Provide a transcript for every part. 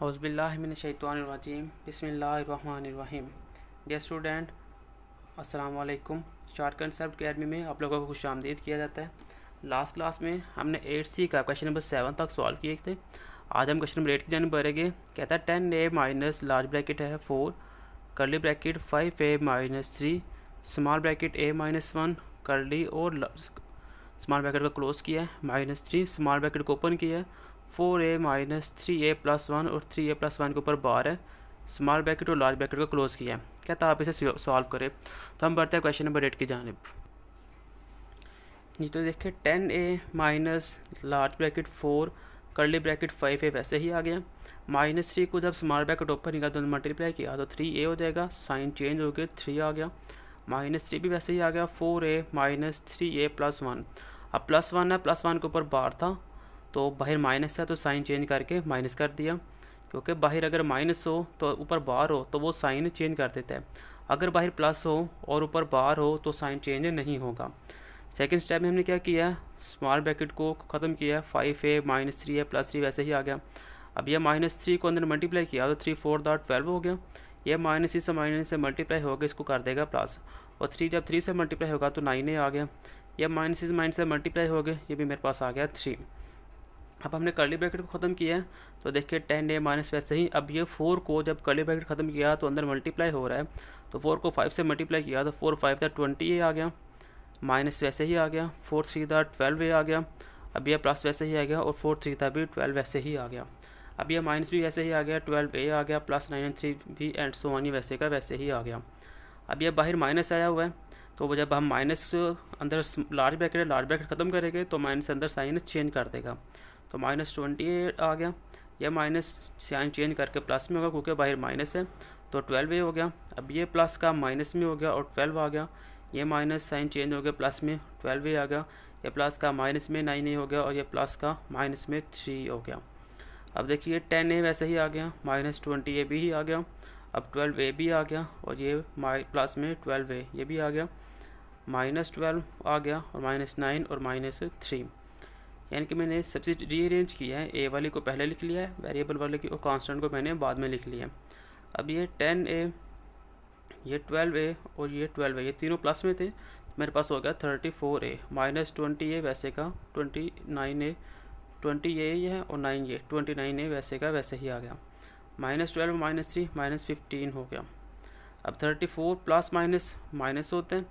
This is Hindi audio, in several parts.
हौसबिल्लाशैतवानरजीम बसमीम डे स्टूडेंट असलकुम शार्ट कंसेप्ट अकेडमी में आप लोगों को खुश आमदीद किया जाता है लास्ट क्लास में हमने एट सी का क्वेश्चन नंबर सेवन तक सॉल्व किए थे आज हम क्वेश्चन नंबर एट की जानब भरेंगे कहता है ten A minus large bracket है four curly bracket five A minus three small bracket A minus one curly और स्मॉल ब्रैकेट को क्लोज़ किया है माइनस थ्री स्मॉल ब्रैकेट को ओपन किया है four A minus three A plus one और थ्री ए प्लस वन के ऊपर बार है स्मॉल ब्रैकेट और लार्ज ब्रैकेट को क्लोज़ किया है क्या था तो आप इसे सॉल्व करें तो हम बढ़ते हैं क्वेश्चन नंबर एट की जानब जी तो देखिए ten A minus large bracket four curly bracket five A वैसे ही आ गया माइनस थ्री को जब स्मॉल ब्रैकेट ऊपर निकाल दो तो मल्टीप्लाई किया तो थ्री ए हो जाएगा साइन चेंज हो गया थ्री आ गया माइनस थ्री भी वैसे ही आ गया four A minus three A plus one अब प्लस वन है प्लस वन के ऊपर बार था तो बाहर माइनस है तो साइन चेंज करके माइनस कर दिया क्योंकि बाहर अगर माइनस हो तो ऊपर बार हो तो वो साइन चेंज कर देता है अगर बाहर प्लस हो और ऊपर बार हो तो साइन चेंज नहीं होगा सेकेंड स्टेप में हमने क्या किया स्मॉल ब्रैकेट को ख़त्म किया फाइव ए माइनस थ्री है प्लस थ्री वैसे ही आ गया अब यह माइनस थ्री को अंदर मल्टीप्लाई किया तो थ्री फोर डॉट ट्वेल्व हो गया ये माइनस थ्री से माइनस से मल्टीप्लाई होगा इसको कर देगा प्लस और थ्री जब थ्री से मल्टीप्लाई होगा तो नाइन ए आ गया यह माइनस इस से माइनस से मल्टीप्लाई हो गया ये भी मेरे पास आ गया थ्री अब हमने कर्ली ब्रैकेट को ख़त्म किया तो देखिए टेन ए माइनस वैसे ही अब ये फोर को जब कर्ली ब्रैकेट ख़त्म किया तो अंदर मल्टीप्लाई हो रहा है तो फोर को फाइव से मल्टीप्लाई किया तो फोर फाइव था ट्वेंटी ए आ गया माइनस वैसे ही आ गया फोर थ्री था ट्वेल्व ए आ गया अब यह प्लस वैसे ही आ गया और फोर थ्री था भी ट्वेल्व वैसे ही आ गया अब यह माइनस भी वैसे ही आ गया ट्वेल्व ए आ गया प्लस नाइन थ्री भी एंड सो वन वैसे का वैसे ही आ गया अब यह बाहर माइनस आया हुआ है तो जब हम माइनस अंदर लार्ज ब्रैकेट लार्ज ब्रैकेट ख़त्म करेंगे तो माइनस अंदर साइन चेंज कर देगा तो माइनस ट्वेंटी आ गया यह माइनस साइन चेंज करके प्लस में होगा क्योंकि बाहर माइनस है तो ट्वेल्व ए हो गया अब ये प्लस का माइनस में हो गया और ट्वेल्व आ गया ये माइनस साइन चेंज हो गया प्लस में ट्वेल्व ए आ गया ये प्लस का माइनस में नाइन ए हो गया और ये प्लस का माइनस में थ्री हो गया अब देखिए टेन ए वैसे ही आ गया माइनस ट्वेंटी ए भी ही आ गया अब ट्वेल्व ए भी आ गया और ये माइ प्लस में ट्वेल्व ए ये भी आ गया माइनस ट्वेल्व आ गया और माइनस नाइन और माइनस थ्री यानी कि मैंने सबसे रीअरेंज किया है ए वाली को पहले लिख लिया है वेरिएबल वाले की और कांस्टेंट को मैंने बाद में लिख लिया अब ये टेन ए ये ट्वेल्व ए और ये ट्वेल्व ए ये तीनों प्लस में थे तो मेरे पास हो गया thirty four A minus twenty A वैसे का twenty nine A twenty A है और nine A twenty nine A वैसे का वैसे ही आ गया minus twelve minus three minus fifteen हो गया अब thirty four plus minus minus होते हैं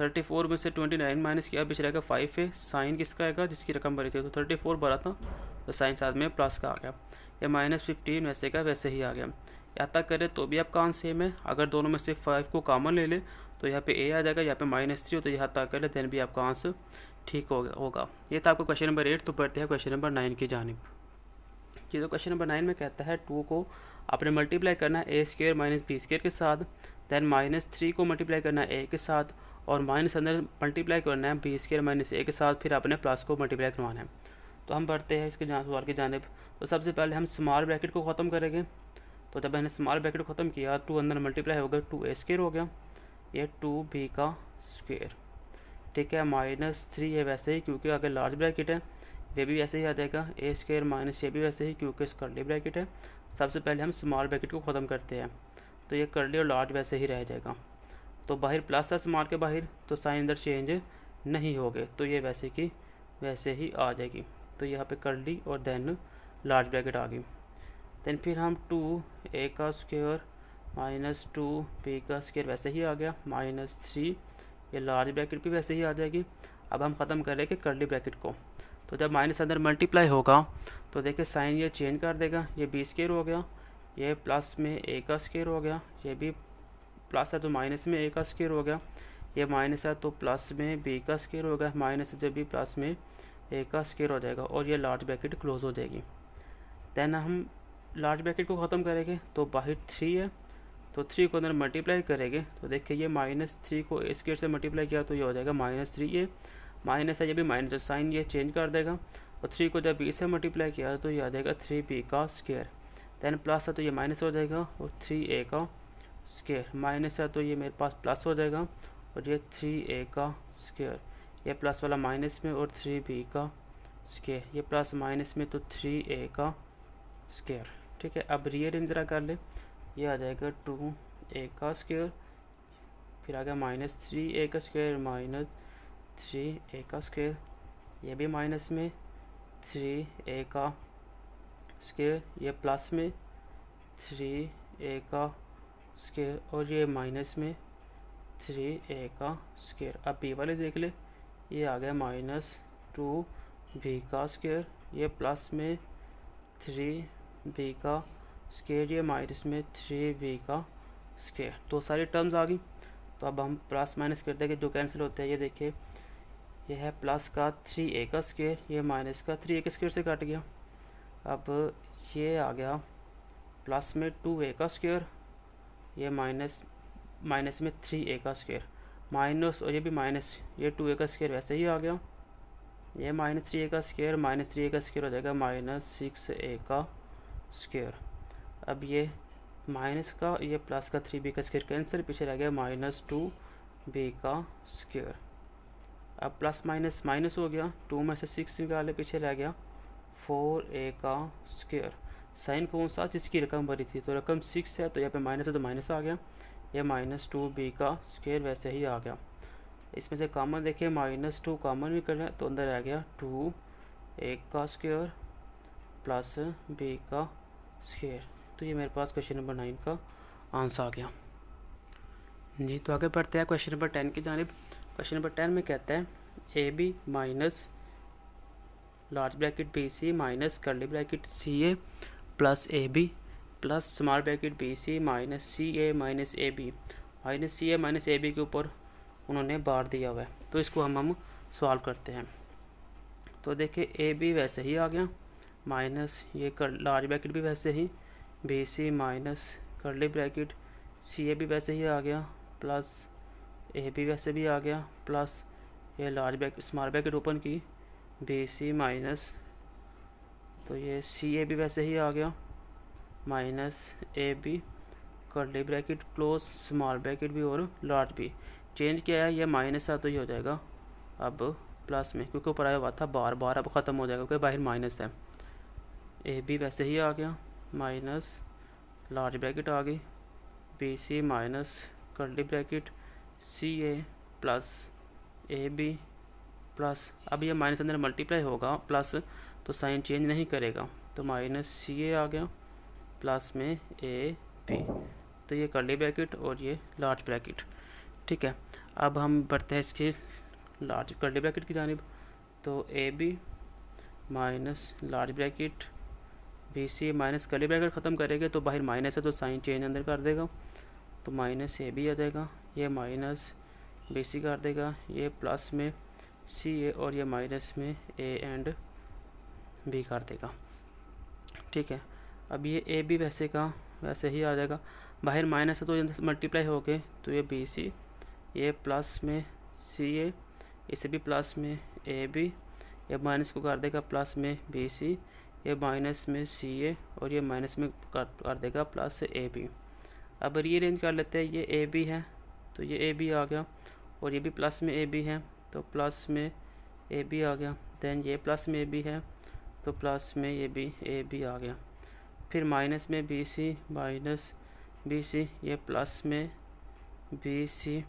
थर्टी फोर में से ट्वेंटी नाइन माइनस किया बीच रहेगा फाइव है साइन किसका आएगा जिसकी रकम भरी थी तो थर्टी फोर भरा था तो साइन साथ में प्लस का आ गया या माइनस फिफ्टीन वैसे का वैसे ही आ गया या तक करें तो भी आपका आंसर सेम है अगर दोनों में से फाइव को कॉमन ले लें तो यहाँ पे ए आ जाएगा यहाँ पे माइनस थ्री हो तो यहाँ तक करें देन भी आपका आंसर ठीक हो होगा ये था आपका क्वेश्चन नंबर एट तो पढ़ते हैं क्वेश्चन नंबर नाइन की जानब ये तो क्वेश्चन नंबर नाइन में कहता है टू को आपने मल्टीप्लाई करना है A square minus B square के साथ देन माइनस थ्री को मल्टीप्लाई करना है ए के साथ और माइनस अंदर मल्टीप्लाई करना है बी स्केयर माइनस ए के साथ फिर अपने प्लस को मल्टीप्लाई करवाना है तो हम बढ़ते हैं इसके जहाँ सवाल की जानब तो सबसे पहले हम स्मॉल ब्रैकेट को ख़त्म करेंगे तो जब मैंने स्मॉल ब्रैकेट को ख़त्म किया टू अंदर मल्टीप्लाई हो गया टू ए स्केयर हो गया ये टू बी का स्क्वेयर ठीक है माइनस थ्री ये वैसे ही क्योंकि आगे लार्ज ब्रैकेट है वे भी वैसे ही आ जाएगा ए स्केयर माइनस ये भी वैसे ही क्योंकि इस कर्ली ब्रैकेट है सबसे पहले हम स्मॉल ब्रैकेट को ख़त्म करते हैं तो ये कर्ली और लार्ज वैसे ही रह जाएगा तो बाहर प्लस है मार के बाहर तो साइन अंदर चेंज नहीं हो गए तो ये वैसे की वैसे ही आ जाएगी तो यहाँ पे कर ली और देन लार्ज ब्रैकेट आ गई देन फिर हम टू ए का स्क्वेयर माइनस टू बी का स्क्वेयर वैसे ही आ गया माइनस थ्री ये लार्ज ब्रैकेट भी वैसे ही आ जाएगी अब हम ख़त्म करेंगे करली ब्रैकेट को तो जब माइनस अंदर मल्टीप्लाई होगा तो देखिए साइन ये चेंज कर देगा ये बी स्केयर हो गया ये प्लस में ए का स्केयर हो गया ये भी प्लस है तो माइनस में ए का स्केयर हो गया ये माइनस है तो प्लस में बी का स्केयर हो गया माइनस जब भी प्लस में ए का स्केयर हो जाएगा और ये लार्ज ब्रैकेट क्लोज हो जाएगी देन हम लार्ज ब्रैकेट को ख़त्म करेंगे तो बाहर थ्री है तो थ्री को अंदर मल्टीप्लाई करेंगे तो देखिए ये माइनस थ्री को ए स्केयर से मल्टीप्लाई किया तो ये हो जाएगा माइनस थ्री ये माइनस है ये भी माइनस साइन ये चेंज कर देगा और थ्री को जब बी से मल्टीप्लाई किया तो ये आ जाएगा थ्री बी का स्केयर देन प्लस है तो ये माइनस हो जाएगा और थ्री ए का स्केयर माइनस है तो ये मेरे पास प्लस हो जाएगा और ये थ्री ए का स्केयर ये प्लस वाला माइनस में और थ्री बी का स्केयर ये प्लस माइनस में तो थ्री ए का स्केयर ठीक है अब रीअरेंज ज़रा कर ले ये आ जाएगा टू ए का स्केयर फिर आ गया माइनस थ्री ए का स्केयर माइनस थ्री ए का स्केयर ये भी माइनस में थ्री ए का स्केयर ये प्लस में थ्री ए का स्केयर और ये माइनस में थ्री ए का स्केयर अब बी वाले देख ले ये आ गया माइनस टू बी का स्केयर ये प्लस में थ्री बी का स्केयर ये माइनस में थ्री बी का स्केयर तो सारी टर्म्स आ गई तो अब हम प्लस माइनस कर देंगे जो कैंसिल होते हैं ये देखिए यह है प्लस का थ्री ए का स्केयर ये माइनस का थ्री ए का स्केयर से कट गया अब ये आ गया प्लस में टू ए का स्केयर ये माइनस माइनस में थ्री ए का स्क्वेयर माइनस और ये भी माइनस ये टू ए का स्क्वेयर वैसे ही आ गया ये माइनस थ्री ए का स्क्वेयर माइनस थ्री ए का स्क्वेयर हो जाएगा माइनस सिक्स ए का स्क्वेयर अब ये माइनस का ये प्लस का थ्री बी का स्क्वेयर कैंसिल पीछे रह गया माइनस टू बी का स्क्वेयर अब प्लस माइनस माइनस हो गया टू में से सिक्स निकाले पीछे रह गया फोर ए का स्क्वेयर साइन कौन सा जिसकी रकम भरी थी तो रकम सिक्स है तो यहाँ पे माइनस है तो माइनस आ गया ये माइनस टू बी का स्क्वेयर वैसे ही आ गया इसमें से कॉमन देखिए माइनस टू कामन भी करें तो अंदर आ गया टू एक का स्क्वेयर प्लस बी का स्क्वेयर तो ये मेरे पास क्वेश्चन नंबर नाइन का आंसर आ गया जी तो आगे बढ़ते हैं क्वेश्चन नंबर टेन की जानब क्वेश्चन नंबर टेन में कहते हैं A B minus large bracket B C minus curly bracket C A plus A B plus small bracket B C minus C A minus A B minus C A minus A B के ऊपर उन्होंने बार दिया हुआ है तो इसको हम हम सॉल्व करते हैं तो देखिए ए बी वैसे ही आ गया माइनस ये कर लार्ज ब्रैकेट भी वैसे ही B C minus curly bracket C A भी वैसे ही आ गया प्लस ए बी वैसे भी आ गया प्लस ये large bracket small bracket open की बी सी माइनस तो ये सी ए भी वैसे ही आ गया minus A B curly bracket close small bracket भी और लार्ज भी चेंज किया है ये माइनस है तो ये हो जाएगा अब प्लस में क्योंकि ऊपर आया हुआ था बार बार अब ख़त्म हो जाएगा क्योंकि बाहर माइनस है ए बी वैसे ही आ गया माइनस लार्ज ब्रैकेट आ गई B C minus curly bracket C A plus A B plus अब ये माइनस अंदर मल्टीप्लाई होगा प्लस तो साइन चेंज नहीं करेगा तो माइनस सी ए आ गया प्लस में ए पी तो ये कर्ली ब्रैकेट और ये लार्ज ब्रैकेट ठीक है अब हम बढ़ते हैं इसके लार्ज कर्ली ब्रैकेट की जानब तो A B minus large bracket B C minus curly bracket ख़त्म करेगा तो बाहर माइनस है तो साइन चेंज अंदर कर देगा तो माइनस ए बी आ जाएगा ये माइनस बी सी कर देगा ये प्लस में सी ए और ये माइनस में ए एंड बी कर देगा ठीक है अब ये ए बी वैसे का वैसे ही आ जाएगा बाहर माइनस है तो मल्टीप्लाई हो गए तो ये बी सी ये प्लस में सी ए इसे भी प्लस में ए बी ये माइनस को कर देगा प्लस में बी सी ये माइनस में सी ए और ये माइनस में कर, कर देगा प्लस ए बी अब ये रेंज कर लेते हैं ये ए बी है तो ये ए बी आ गया और ये भी प्लस में ए बी है तो प्लस में ए बी आ गया देन ये प्लस में ए बी है तो प्लस में ये भी ए भी आ गया फिर माइनस में B C minus B C ये प्लस में बी सी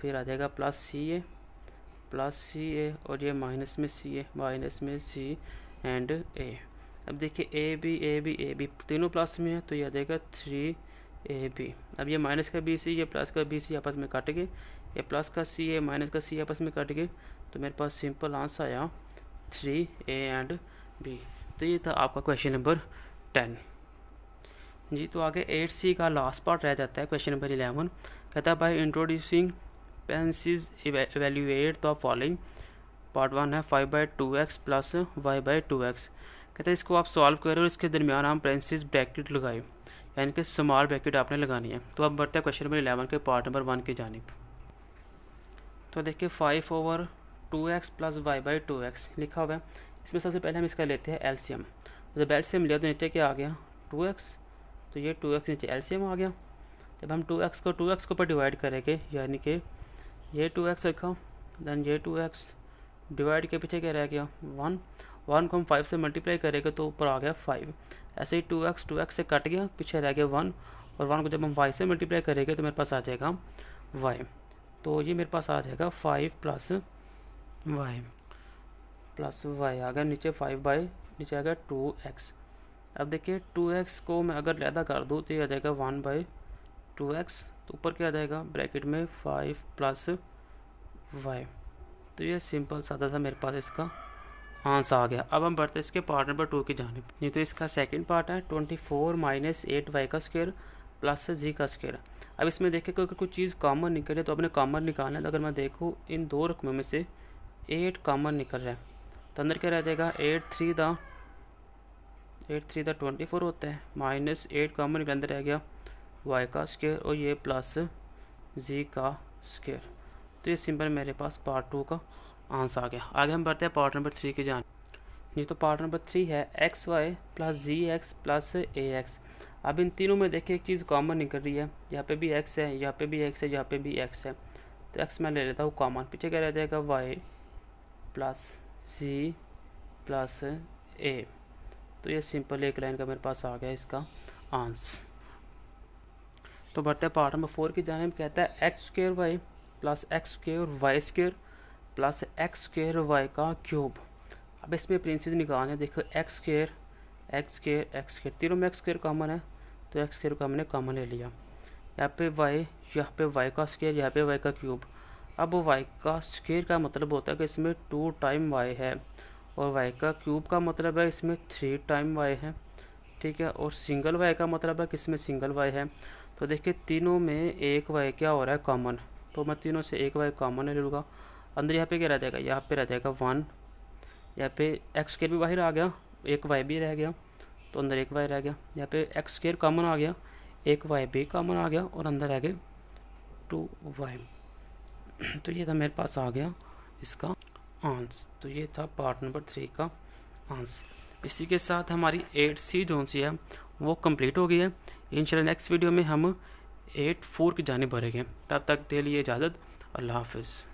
फिर आ जाएगा प्लस सी ए प्लस सी ए और ये माइनस में सी ए माइनस में सी एंड ए अब देखिए A B A B A B तीनों प्लस में है तो ये आ जाएगा थ्री ए बी अब ये माइनस का बी सी ये प्लस का बी सी आपस में काट गए ये प्लस का सी ए माइनस का सी आपस में काट गए तो मेरे पास सिंपल आंसर आया थ्री ए एंड बी तो ये था आपका क्वेश्चन नंबर टेन जी तो आगे एट सी का लास्ट पार्ट रह जाता है क्वेश्चन नंबर इलेवन कहता है by introducing parentheses evaluate the following part one है five by two X plus Y by two X कहता है इसको आप सॉल्व करें और इसके दरमियान हम पेंसिस ब्रैकेट लगाए यानी कि स्मॉल ब्रैकेट आपने लगानी है तो अब बढ़ते हैं क्वेश्चन नंबर इलेवन के पार्ट नंबर वन की जानब तो देखिए five over two X plus Y by two X लिखा हुआ है इसमें सबसे पहले हम इसका लेते हैं एल्सीयम तो जब एल्सीयम लिया तो नीचे क्या आ गया टू एक्स तो ये टू एक्स नीचे एल्सीयम आ गया जब हम टू एक्स को टू एक्स के ऊपर डिवाइड करेंगे यानी कि ये टू एक्स रखा देन ये टू एक्स डिवाइड के पीछे क्या रह गया वन वन को हम फाइव से मल्टीप्लाई करेंगे तो ऊपर आ गया फाइव ऐसे ही टू एक्स टू एक्स से कट गया पीछे रह गया वन और वन को जब हम वाई से मल्टीप्लाई करेंगे तो मेरे पास आ जाएगा वाई तो ये मेरे पास आ जाएगा five plus Y plus Y आ गया नीचे फाइव बाई नीचे आ गया टू एक्स अब देखिए टू एक्स को मैं अगर लैदा कर दूँ तो ये आ जाएगा वन बाई टू एक्स तो ऊपर क्या आ जाएगा ब्रैकेट में फाइव प्लस वाई तो ये सिंपल सादा सा मेरे पास इसका आंसर आ गया अब हम बढ़ते इसके पार्ट नंबर टू की जानब नहीं तो इसका सेकेंड पार्ट है twenty four minus eight Y का स्केयर प्लस जी का स्केयर अब इसमें देखें अगर कोई चीज़ कॉमन निकले तो अपने कॉमन निकालना है तो अगर मैं देखूँ इन दो रकमों में से एट कॉमन निकल रहा है तो अंदर क्या रह जाएगा एट थ्री दा एट थ्री दा ट्वेंटी फोर होता है माइनस एट कॉमन के अंदर रह गया वाई का स्केयर और ये प्लस जी का स्केयर तो ये सिंपल मेरे पास पार्ट टू का आंसर आ गया आगे हम बढ़ते हैं पार्ट नंबर थ्री की जान ये तो पार्ट नंबर थ्री है X Y plus Z X plus A X अब इन तीनों में देखिए एक चीज़ कॉमन निकल रही है यहाँ पे भी एक्स है यहाँ पे भी एक्स है यहाँ पे भी एक्स है तो एक्स मैं ले लेता हूँ कॉमन पीछे क्या रह जाएगा Y plus C plus A तो ये सिंपल एक लाइन का मेरे पास आ गया इसका आंस तो बढ़ते हैं पार्ट नंबर फोर की में कहता है x square y plus x square y square plus x square y का क्यूब अब इसमें प्रिंसिस निकालना हैं देखो x square x square x square तीनों में एक्स स्क्र कॉमन है तो एक्स स्क्र को हमने कॉमन ले लिया यहाँ पे वाई यहाँ पे वाई का स्क्र यहाँ पे वाई का क्यूब अब वाई का स्केयर का मतलब होता है कि इसमें टू टाइम वाई है और वाई का क्यूब का मतलब है इसमें थ्री टाइम वाई है ठीक है और सिंगल वाई का मतलब है कि इसमें सिंगल वाई है तो देखिए तीनों में एक वाई क्या हो रहा है कॉमन तो मैं तीनों से एक वाई कॉमन ले लूँगा अंदर यहाँ पे क्या रह जाएगा यहाँ पे रह जाएगा वन यहाँ पे एक्स स्केयर भी बाहर आ गया एक वाई भी रह गया तो अंदर एक वाई रह गया यहाँ पे एक्स स्केयर कॉमन आ गया एक वाई भी कॉमन आ गया और अंदर आ गए टू वाई तो ये था मेरे पास आ गया इसका आंस तो ये था पार्ट नंबर थ्री का आंस इसी के साथ हमारी एट सी जो सी है वो कंप्लीट हो गई है इन नेक्स्ट वीडियो में हम एट फोर की जाने भरेंगे तब तक दे लिए इजाज़त अल्लाह हाफिज़